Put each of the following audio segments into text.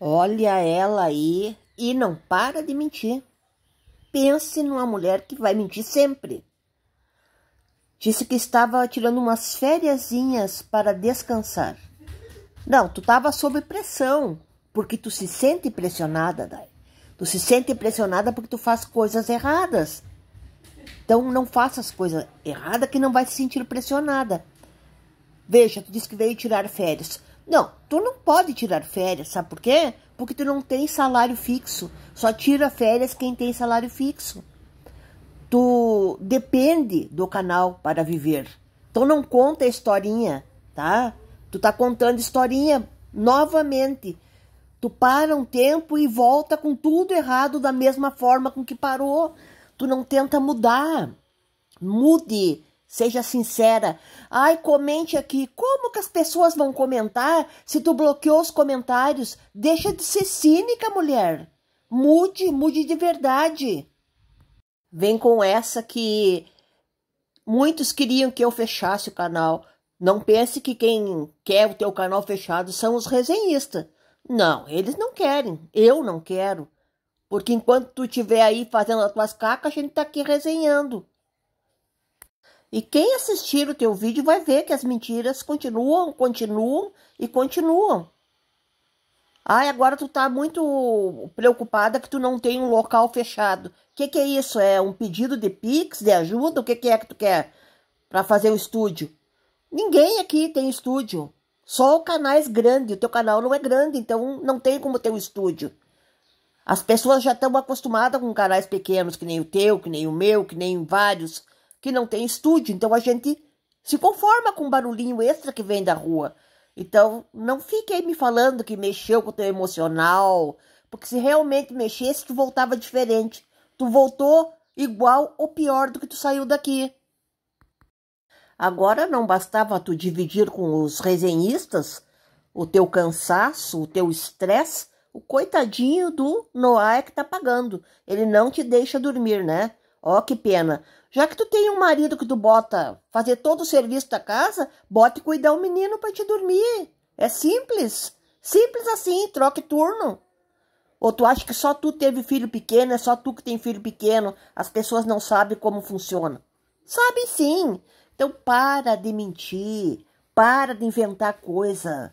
Olha ela aí e não para de mentir. Pense numa mulher que vai mentir sempre. Disse que estava tirando umas fériasinhas para descansar. Não, tu estava sob pressão, porque tu se sente pressionada, Dai. Tu se sente pressionada porque tu faz coisas erradas. Então não faça as coisas erradas que não vai se sentir pressionada. Veja, tu disse que veio tirar férias. Não, tu não pode tirar férias, sabe por quê? Porque tu não tem salário fixo. Só tira férias quem tem salário fixo. Tu depende do canal para viver. Então não conta historinha, tá? Tu tá contando historinha novamente. Tu para um tempo e volta com tudo errado da mesma forma com que parou. Tu não tenta mudar. Mude Seja sincera. Ai, comente aqui. Como que as pessoas vão comentar se tu bloqueou os comentários? Deixa de ser cínica, mulher. Mude, mude de verdade. Vem com essa que muitos queriam que eu fechasse o canal. Não pense que quem quer o teu canal fechado são os resenhistas. Não, eles não querem. Eu não quero. Porque enquanto tu estiver aí fazendo as tuas cacas, a gente tá aqui resenhando. E quem assistir o teu vídeo vai ver que as mentiras continuam, continuam e continuam. Ai, agora tu tá muito preocupada que tu não tem um local fechado. O que, que é isso? É um pedido de pix, de ajuda? O que, que é que tu quer para fazer o estúdio? Ninguém aqui tem estúdio. Só o canais grande. O teu canal não é grande, então não tem como ter um estúdio. As pessoas já estão acostumadas com canais pequenos, que nem o teu, que nem o meu, que nem vários que não tem estúdio, então a gente se conforma com o barulhinho extra que vem da rua. Então, não fique aí me falando que mexeu com o teu emocional, porque se realmente mexesse, tu voltava diferente. Tu voltou igual ou pior do que tu saiu daqui. Agora não bastava tu dividir com os resenhistas o teu cansaço, o teu estresse, o coitadinho do Noah é que tá pagando. Ele não te deixa dormir, né? Ó, oh, que pena. Já que tu tem um marido que tu bota fazer todo o serviço da casa, e cuidar o menino para te dormir. É simples. Simples assim, troque turno. Ou tu acha que só tu teve filho pequeno, é só tu que tem filho pequeno, as pessoas não sabem como funciona. Sabem sim. Então para de mentir, para de inventar coisa.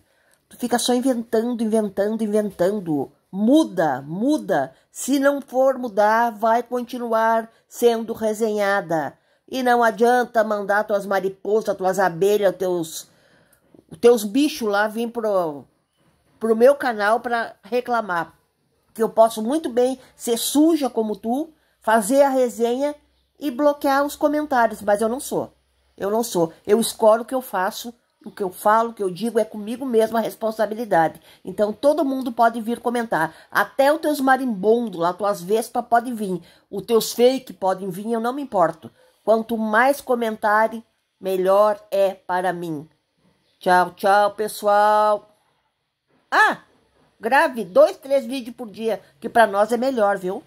Tu fica só inventando, inventando, inventando. Muda, muda. Se não for mudar, vai continuar sendo resenhada. E não adianta mandar tuas mariposas, tuas abelhas, teus teus bichos lá vir pro pro meu canal para reclamar. Que eu posso muito bem ser suja como tu, fazer a resenha e bloquear os comentários, mas eu não sou. Eu não sou. Eu escolho o que eu faço o que eu falo, o que eu digo, é comigo mesmo a responsabilidade. Então todo mundo pode vir comentar. Até os teus marimbondos, as tuas vespas podem vir. Os teus fake podem vir, eu não me importo. Quanto mais comentarem, melhor é para mim. Tchau, tchau, pessoal. Ah, grave dois, três vídeos por dia, que para nós é melhor, viu?